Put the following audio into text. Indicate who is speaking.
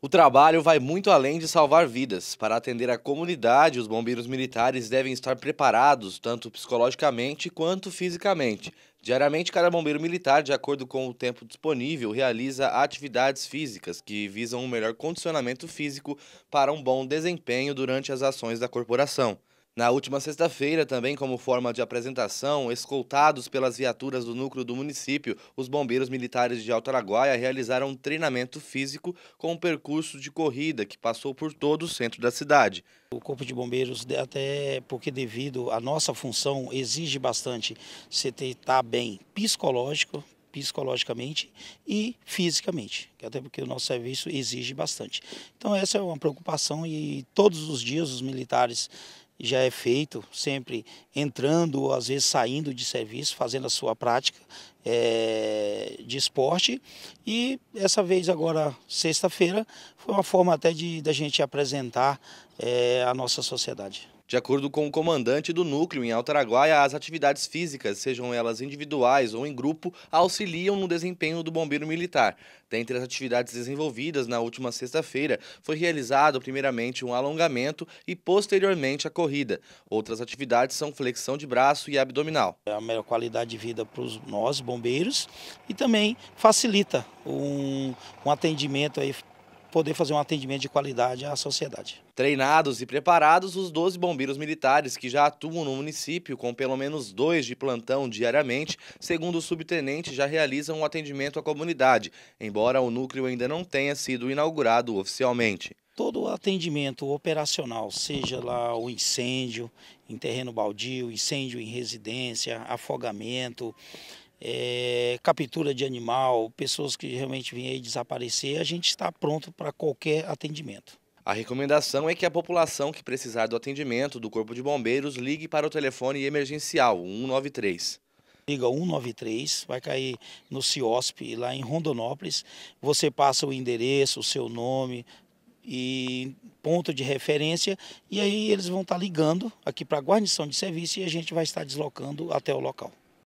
Speaker 1: O trabalho vai muito além de salvar vidas. Para atender a comunidade, os bombeiros militares devem estar preparados, tanto psicologicamente quanto fisicamente. Diariamente, cada bombeiro militar, de acordo com o tempo disponível, realiza atividades físicas que visam um melhor condicionamento físico para um bom desempenho durante as ações da corporação. Na última sexta-feira, também como forma de apresentação, escoltados pelas viaturas do núcleo do município, os bombeiros militares de Alto Araguaia realizaram um treinamento físico com um percurso
Speaker 2: de corrida que passou por todo o centro da cidade. O Corpo de Bombeiros, até porque devido à nossa função, exige bastante você estar tá bem psicológico, psicologicamente e fisicamente, até porque o nosso serviço exige bastante. Então essa é uma preocupação e todos os dias os militares já é feito, sempre entrando ou às vezes saindo de serviço, fazendo a sua prática é, de esporte. E essa vez agora, sexta-feira, foi uma forma até de da gente apresentar é, a nossa sociedade.
Speaker 1: De acordo com o comandante do núcleo em Altaraguaia, as atividades físicas, sejam elas individuais ou em grupo, auxiliam no desempenho do bombeiro militar. Dentre as atividades desenvolvidas na última sexta-feira, foi realizado primeiramente um alongamento e posteriormente a corrida.
Speaker 2: Outras atividades são flexão de braço e abdominal. É a melhor qualidade de vida para os nós bombeiros e também facilita um, um atendimento aí poder fazer um atendimento de qualidade à sociedade.
Speaker 1: Treinados e preparados, os 12 bombeiros militares que já atuam no município com pelo menos dois de plantão diariamente, segundo o subtenente, já realizam o um atendimento à comunidade, embora o núcleo ainda não tenha sido inaugurado oficialmente.
Speaker 2: Todo o atendimento operacional, seja lá o incêndio em terreno baldio, incêndio em residência, afogamento, é, captura de animal, pessoas que realmente vêm aí desaparecer, a gente está pronto para qualquer atendimento.
Speaker 1: A recomendação é que a população que precisar do atendimento do Corpo de Bombeiros
Speaker 2: ligue para o telefone emergencial 193. Liga 193, vai cair no CIOSP lá em Rondonópolis. Você passa o endereço, o seu nome e ponto de referência e aí eles vão estar ligando aqui para a guarnição de serviço e a gente vai estar deslocando até o local.